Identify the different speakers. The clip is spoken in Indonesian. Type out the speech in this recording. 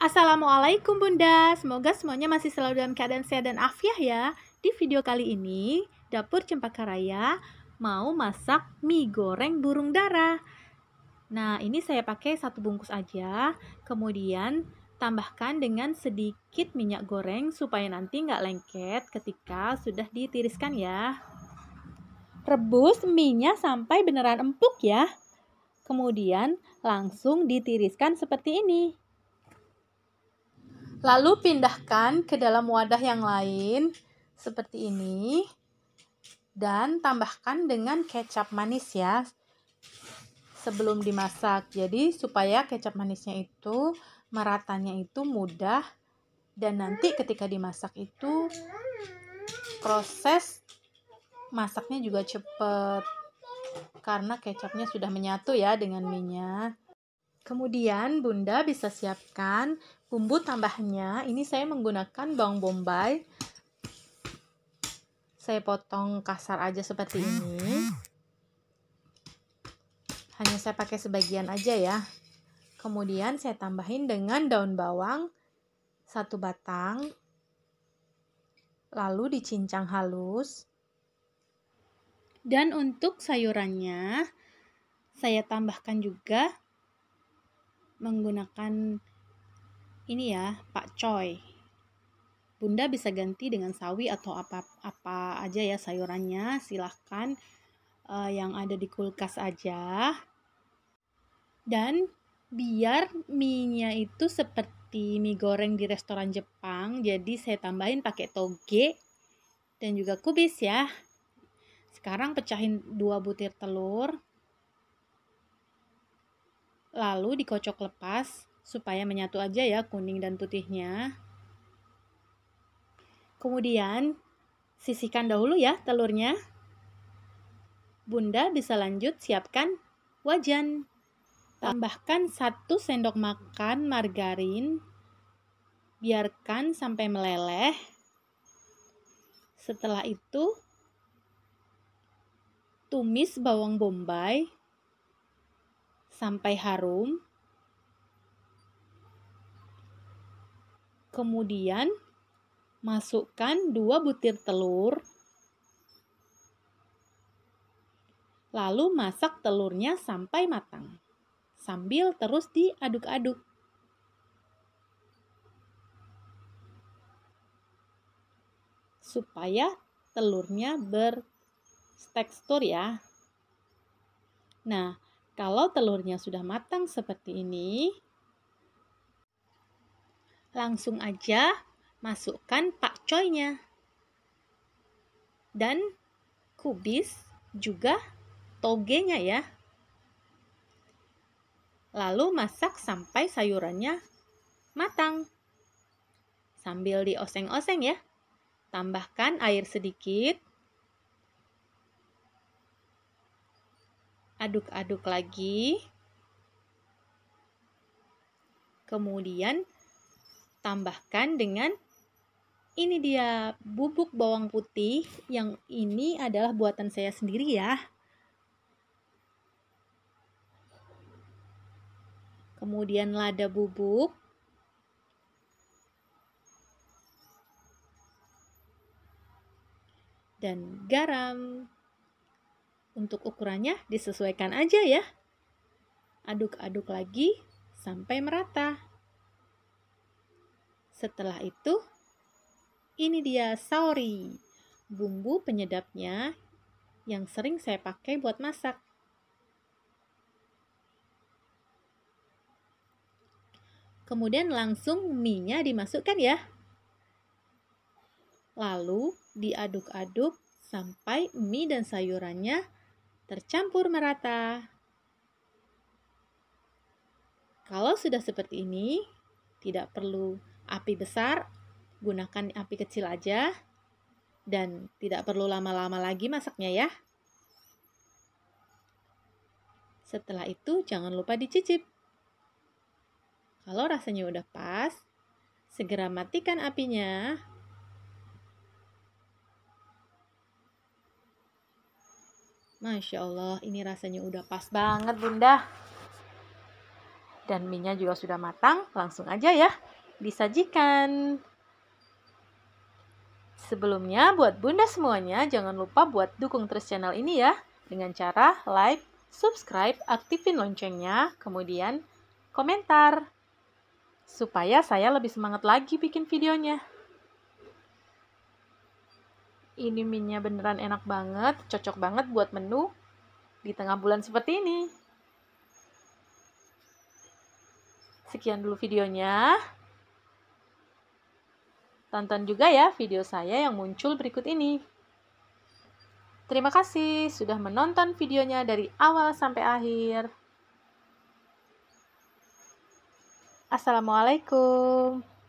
Speaker 1: Assalamualaikum Bunda, semoga semuanya masih selalu dalam keadaan sehat dan afiah ya. Di video kali ini, Dapur Cempaka Raya mau masak mie goreng burung darah Nah, ini saya pakai satu bungkus aja, kemudian tambahkan dengan sedikit minyak goreng supaya nanti nggak lengket ketika sudah ditiriskan ya. Rebus minyak sampai beneran empuk ya. Kemudian langsung ditiriskan seperti ini. Lalu pindahkan ke dalam wadah yang lain seperti ini dan tambahkan dengan kecap manis ya sebelum dimasak. Jadi supaya kecap manisnya itu meratanya itu mudah dan nanti ketika dimasak itu proses masaknya juga cepat karena kecapnya sudah menyatu ya dengan minyak. Kemudian Bunda bisa siapkan bumbu tambahnya. Ini saya menggunakan bawang bombay. Saya potong kasar aja seperti ini. Hanya saya pakai sebagian aja ya. Kemudian saya tambahin dengan daun bawang satu batang. Lalu dicincang halus. Dan untuk sayurannya, saya tambahkan juga menggunakan ini ya, Pak Choi Bunda bisa ganti dengan sawi atau apa-apa aja ya sayurannya, silahkan uh, yang ada di kulkas aja. Dan biar mie-nya itu seperti mie goreng di restoran Jepang, jadi saya tambahin pakai toge dan juga kubis ya. Sekarang pecahin dua butir telur, Lalu dikocok lepas supaya menyatu aja ya kuning dan putihnya. Kemudian sisihkan dahulu ya telurnya. Bunda bisa lanjut siapkan wajan. Tambahkan 1 sendok makan margarin. Biarkan sampai meleleh. Setelah itu, tumis bawang bombay sampai harum. Kemudian masukkan dua butir telur. Lalu masak telurnya sampai matang. Sambil terus diaduk-aduk. Supaya telurnya bertekstur ya. Nah, kalau telurnya sudah matang seperti ini, langsung aja masukkan pakcoynya. Dan kubis juga togenya ya. Lalu masak sampai sayurannya matang. Sambil dioseng-oseng ya. Tambahkan air sedikit aduk-aduk lagi. Kemudian tambahkan dengan ini dia bubuk bawang putih yang ini adalah buatan saya sendiri ya. Kemudian lada bubuk. Dan garam. Untuk ukurannya disesuaikan aja ya. Aduk-aduk lagi sampai merata. Setelah itu, ini dia saori, bumbu penyedapnya yang sering saya pakai buat masak. Kemudian langsung mie-nya dimasukkan ya. Lalu diaduk-aduk sampai mie dan sayurannya tercampur merata. Kalau sudah seperti ini, tidak perlu api besar, gunakan api kecil aja dan tidak perlu lama-lama lagi masaknya ya. Setelah itu jangan lupa dicicip. Kalau rasanya udah pas, segera matikan apinya Masya Allah, ini rasanya udah pas banget bunda. Dan minyak juga sudah matang, langsung aja ya disajikan. Sebelumnya, buat bunda semuanya, jangan lupa buat dukung terus channel ini ya. Dengan cara like, subscribe, aktifin loncengnya, kemudian komentar. Supaya saya lebih semangat lagi bikin videonya. Ini minyak beneran enak banget, cocok banget buat menu di tengah bulan seperti ini. Sekian dulu videonya. Tonton juga ya video saya yang muncul berikut ini. Terima kasih sudah menonton videonya dari awal sampai akhir. Assalamualaikum.